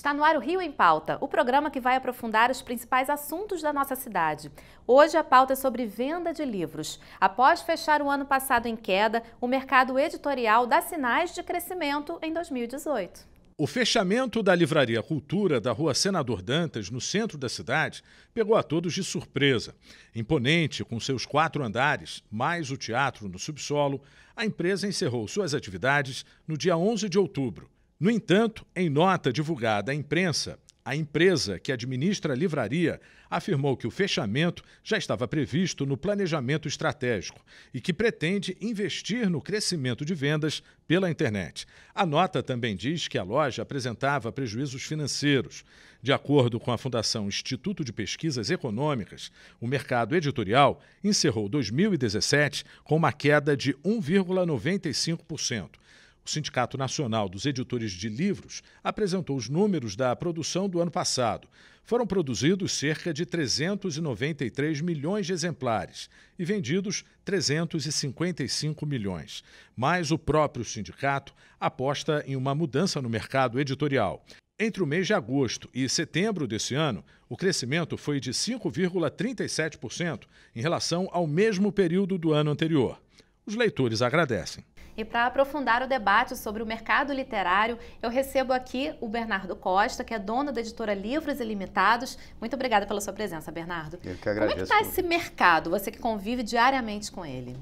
Está no ar o Rio em Pauta, o programa que vai aprofundar os principais assuntos da nossa cidade. Hoje a pauta é sobre venda de livros. Após fechar o ano passado em queda, o mercado editorial dá sinais de crescimento em 2018. O fechamento da Livraria Cultura da Rua Senador Dantas, no centro da cidade, pegou a todos de surpresa. Imponente, com seus quatro andares, mais o teatro no subsolo, a empresa encerrou suas atividades no dia 11 de outubro. No entanto, em nota divulgada à imprensa, a empresa que administra a livraria afirmou que o fechamento já estava previsto no planejamento estratégico e que pretende investir no crescimento de vendas pela internet. A nota também diz que a loja apresentava prejuízos financeiros. De acordo com a Fundação Instituto de Pesquisas Econômicas, o mercado editorial encerrou 2017 com uma queda de 1,95%. O Sindicato Nacional dos Editores de Livros apresentou os números da produção do ano passado. Foram produzidos cerca de 393 milhões de exemplares e vendidos 355 milhões. Mas o próprio sindicato aposta em uma mudança no mercado editorial. Entre o mês de agosto e setembro desse ano, o crescimento foi de 5,37% em relação ao mesmo período do ano anterior. Os leitores agradecem. E para aprofundar o debate sobre o mercado literário, eu recebo aqui o Bernardo Costa, que é dono da editora Livros Ilimitados. Muito obrigada pela sua presença, Bernardo. Eu que agradeço. Como é que está esse mercado, você que convive diariamente com ele?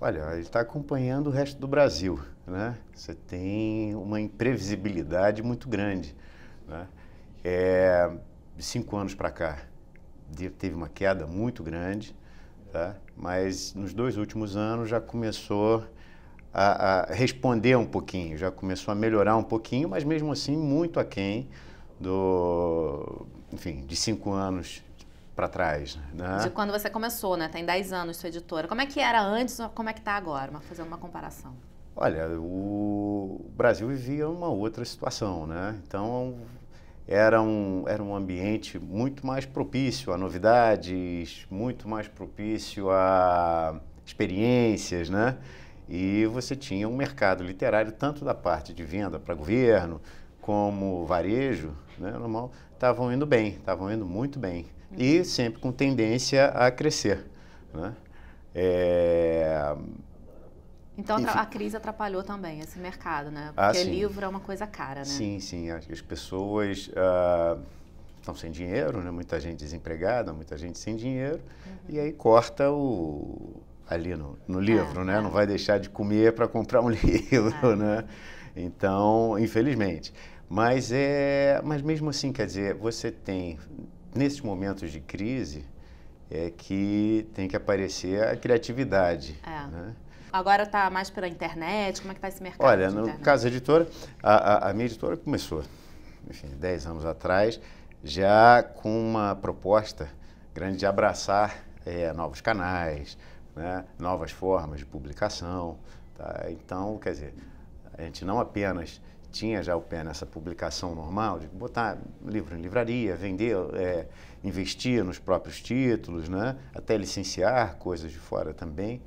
Olha, ele está acompanhando o resto do Brasil. Né? Você tem uma imprevisibilidade muito grande. Né? É, de cinco anos para cá, teve uma queda muito grande, tá? mas nos dois últimos anos já começou a, a responder um pouquinho, já começou a melhorar um pouquinho, mas mesmo assim muito aquém do, enfim, de cinco anos para trás, né? De quando você começou, né? Tem dez anos sua editora. Como é que era antes, como é que está agora? Uma, fazendo uma comparação. Olha, o Brasil vivia uma outra situação, né? Então, era um, era um ambiente muito mais propício a novidades, muito mais propício a experiências, né? E você tinha um mercado literário, tanto da parte de venda para governo, como varejo, né, normal, estavam indo bem, estavam indo muito bem. E uhum. sempre com tendência a crescer. Né? É... Então Enfim. a crise atrapalhou também esse mercado, né? Ah, Porque ah, livro é uma coisa cara, né? Sim, sim. As pessoas estão ah, sem dinheiro, né? Muita gente desempregada, muita gente sem dinheiro. Uhum. E aí corta o, ali no, no é, livro, é, né? É. Não vai deixar de comer para comprar um livro, é. né? Então, infelizmente. Mas é, mas mesmo assim, quer dizer, você tem nesses momentos de crise é que tem que aparecer a criatividade, é. né? Agora está mais pela internet, como é que está esse mercado? Olha, no caso da editora, a, a, a minha editora começou, enfim, 10 anos atrás, já com uma proposta grande de abraçar é, novos canais, né? novas formas de publicação. Tá? Então, quer dizer, a gente não apenas tinha já o pé nessa publicação normal, de botar livro em livraria, vender, é, investir nos próprios títulos, né? até licenciar coisas de fora também.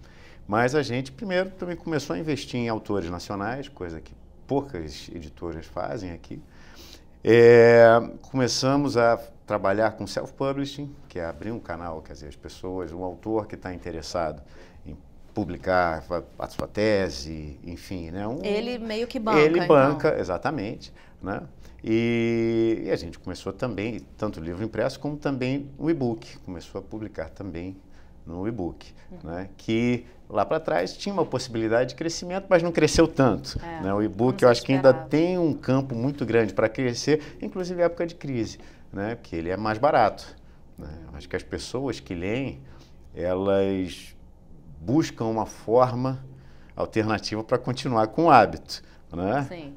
Mas a gente primeiro também começou a investir em autores nacionais, coisa que poucas editoras fazem aqui. É, começamos a trabalhar com self-publishing, que é abrir um canal, quer dizer, as pessoas, um autor que está interessado em publicar a sua tese, enfim, né? Um, ele meio que banca. Ele então. banca, então. exatamente, né? E, e, a gente começou também, tanto o livro impresso como também o e-book, começou a publicar também no e-book, uhum. né? Que lá para trás tinha uma possibilidade de crescimento, mas não cresceu tanto. É, né? O e-book eu acho que ainda tem um campo muito grande para crescer, inclusive época de crise né? Porque ele é mais barato. Né? Acho que as pessoas que leem, elas buscam uma forma alternativa para continuar com o hábito, né? Sim.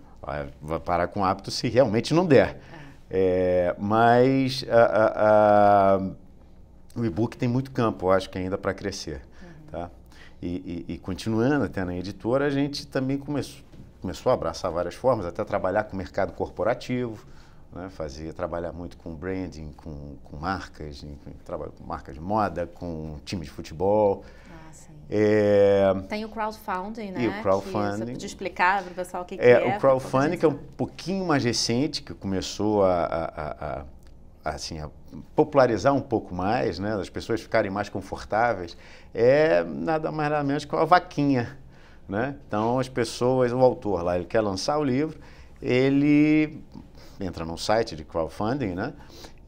Vai parar com o hábito se realmente não der. É. é, mas a, a, a, o e-book tem muito campo, eu acho que ainda para crescer. Uhum. Tá? E, e, e, continuando até na editora, a gente também começou, começou a abraçar várias formas, até trabalhar com o mercado corporativo, né? Fazia, trabalhar muito com branding, com, com marcas, trabalho com marcas de moda, com time de futebol. Ah, é... Tem o crowdfunding, né? E o né, crowdfunding. Que você podia explicar para o pessoal o que é. Que é o crowdfunding que é um pouquinho mais recente, que começou a, a, a, a assim, a popularizar um pouco mais, né? As pessoas ficarem mais confortáveis. É nada mais nada menos que uma vaquinha, né? Então, as pessoas, o autor lá, ele quer lançar o livro, ele entra num site de crowdfunding, né?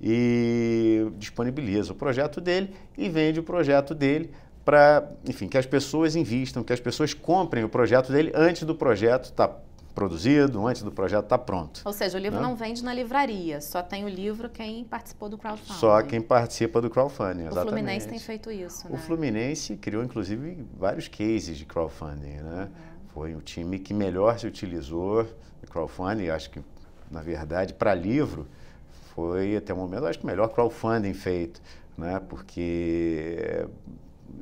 E disponibiliza o projeto dele e vende o projeto dele para, enfim, que as pessoas invistam, que as pessoas comprem o projeto dele antes do projeto estar tá produzido, antes do projeto estar tá pronto. Ou seja, o livro né? não vende na livraria, só tem o livro quem participou do crowdfunding. Só quem participa do crowdfunding, exatamente. O Fluminense tem feito isso, né? O Fluminense criou, inclusive, vários cases de crowdfunding, né? Uhum. Foi o time que melhor se utilizou do crowdfunding, acho que na verdade, para livro, foi até o momento, acho que o melhor crowdfunding feito, né? porque eh,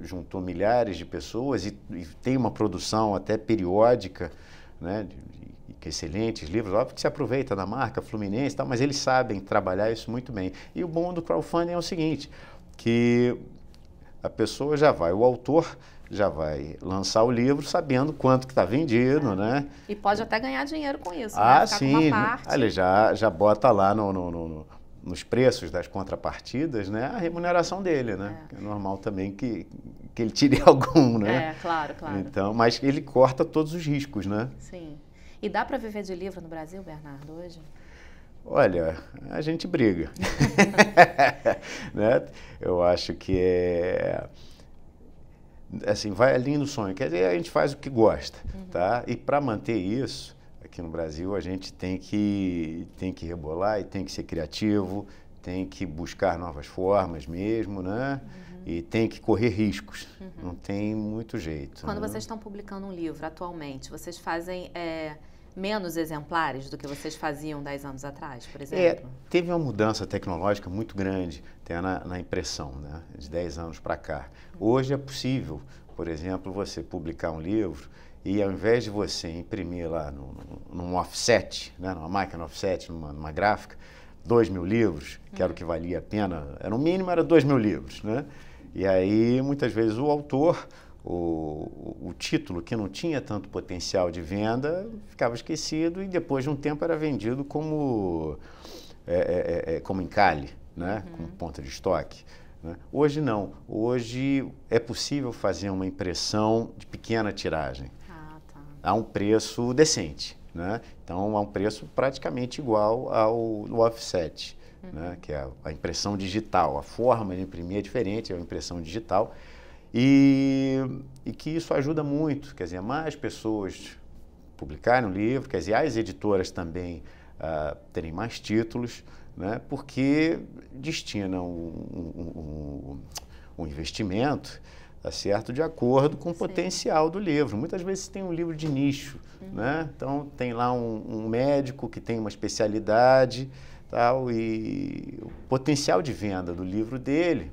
juntou milhares de pessoas e, e tem uma produção até periódica, né? De, de, é excelentes livros, óbvio que se aproveita da marca Fluminense tal, mas eles sabem trabalhar isso muito bem. E o bom do crowdfunding é o seguinte, que a pessoa já vai, o autor já vai lançar o livro sabendo quanto que está vendido, é. né? E pode até ganhar dinheiro com isso, né? ah, né? sim. Com Ele já, já bota lá no, no, no, nos preços das contrapartidas, né? A remuneração dele, né? É, é normal também que, que ele tire algum, né? É, claro, claro. Então, mas ele corta todos os riscos, né? Sim. E dá para viver de livro no Brasil, Bernardo, hoje? Olha, a gente briga. né? Eu acho que é assim, vai além do sonho. Quer dizer, a gente faz o que gosta, uhum. tá? E para manter isso, aqui no Brasil, a gente tem que, tem que rebolar e tem que ser criativo, tem que buscar novas formas mesmo, né? Uhum. E tem que correr riscos. Uhum. Não tem muito jeito. Quando né? vocês estão publicando um livro atualmente, vocês fazem... É menos exemplares do que vocês faziam 10 anos atrás, por é, exemplo? É, teve uma mudança tecnológica muito grande até na, na impressão, né? de 10 anos para cá. Hoje é possível, por exemplo, você publicar um livro e ao invés de você imprimir lá no, no, num offset, né? numa máquina offset, numa, numa gráfica, 2 mil livros, que era o que valia a pena, era, no mínimo era 2 mil livros. Né? E aí, muitas vezes, o autor o, o título que não tinha tanto potencial de venda ficava esquecido e depois de um tempo era vendido como, é, é, é, é como encalhe, né? Uhum. como ponta de estoque. Né? Hoje não. Hoje é possível fazer uma impressão de pequena tiragem ah, tá. a um preço decente. Né? Então, a um preço praticamente igual ao no offset, né? uhum. né? que é a impressão digital. A forma de imprimir é diferente, é a impressão digital e, e que isso ajuda muito, quer dizer, mais pessoas publicarem o livro, quer dizer, as editoras também uh, terem mais títulos, né, porque destinam um, um, um investimento tá certo? De acordo com o Sim. potencial do livro. Muitas vezes tem um livro de nicho, uhum. né? Então tem lá um, um, médico que tem uma especialidade, tal, e o potencial de venda do livro dele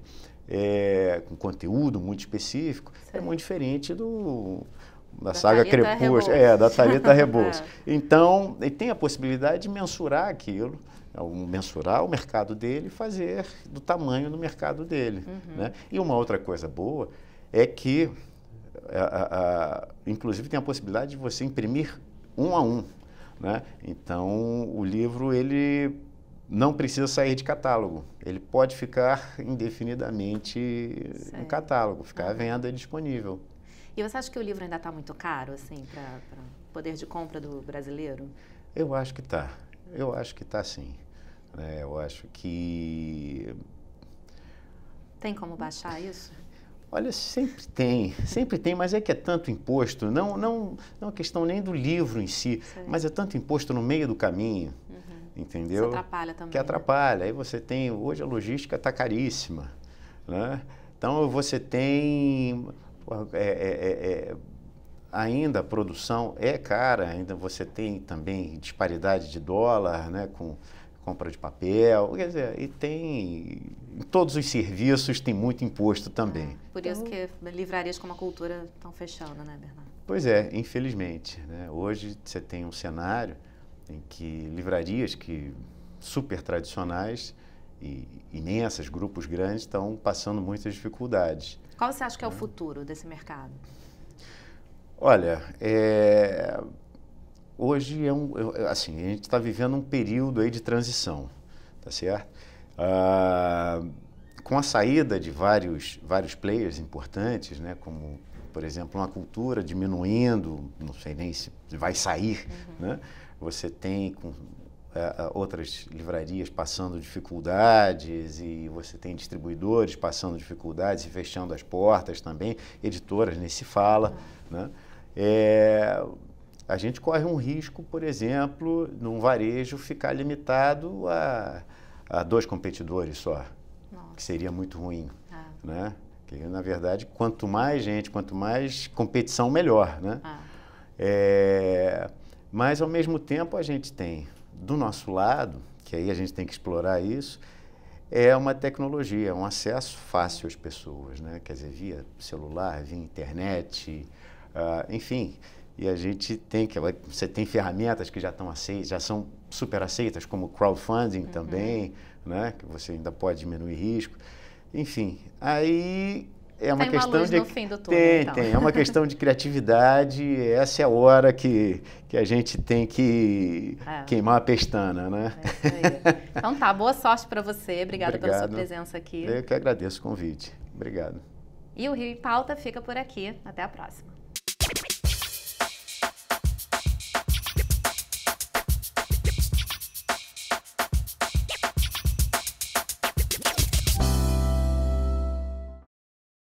é, com conteúdo muito específico, Sei. é muito diferente do da, da saga Crepúsculo, é, da Tarita Rebouças. É. Então, ele tem a possibilidade de mensurar aquilo, é, mensurar o mercado dele e fazer do tamanho do mercado dele. Uhum. Né? E uma outra coisa boa é que, a, a, a, inclusive, tem a possibilidade de você imprimir um a um. Né? Então, o livro, ele não precisa sair de catálogo. Ele pode ficar indefinidamente certo. em catálogo, ficar à venda disponível. E você acha que o livro ainda está muito caro, assim, para o poder de compra do brasileiro? Eu acho que está. Eu acho que está, sim. É, eu acho que... Tem como baixar isso? Olha, sempre tem, sempre tem, mas é que é tanto imposto, não não não é questão nem do livro em si, mas é tanto imposto no meio do caminho. Uhum entendeu? Que atrapalha também. Que né? atrapalha. Né? Aí você tem, hoje a logística está caríssima, né? Então você tem, é, é, é, é, ainda a produção é cara, ainda você tem também disparidade de dólar, né? Com, compra de papel, quer dizer, e tem em todos os serviços tem muito imposto também. É, por isso que livrarias como a cultura estão fechando, né, Bernardo? Pois é, infelizmente, né? Hoje você tem um cenário em que livrarias que super tradicionais e, e nem esses grupos grandes estão passando muitas dificuldades. Qual você acha que é o né? futuro desse mercado? Olha, é... hoje é um, é, assim, a gente está vivendo um período aí de transição, tá certo? Ah, com a saída de vários, vários players importantes, né, como por exemplo, uma cultura diminuindo, não sei nem se vai sair, uhum. né? Você tem com, é, é, outras livrarias passando dificuldades e você tem distribuidores passando dificuldades e fechando as portas também, editoras nem se fala, uhum. né? É, a gente corre um risco, por exemplo, num varejo ficar limitado a, a dois competidores só, Nossa. que seria muito ruim, é. né? Que, na verdade, quanto mais gente, quanto mais competição, melhor, né? Ah. É, mas, ao mesmo tempo, a gente tem, do nosso lado, que aí a gente tem que explorar isso, é uma tecnologia, é um acesso fácil às pessoas, né? Quer dizer, via celular, via internet, uh, enfim. E a gente tem que você tem ferramentas que já estão aceitas, já são super aceitas, como crowdfunding uhum. também, né? Que você ainda pode diminuir risco. Enfim, aí é uma tem tá questão uma de túmulo, tem, então. tem, é uma questão de criatividade. Essa é a hora que, que a gente tem que é. queimar a pestana, né? É então tá, boa sorte para você. Obrigada Obrigado. pela sua presença aqui. Eu que agradeço o convite. Obrigado. E o Rio em Pauta fica por aqui. Até a próxima.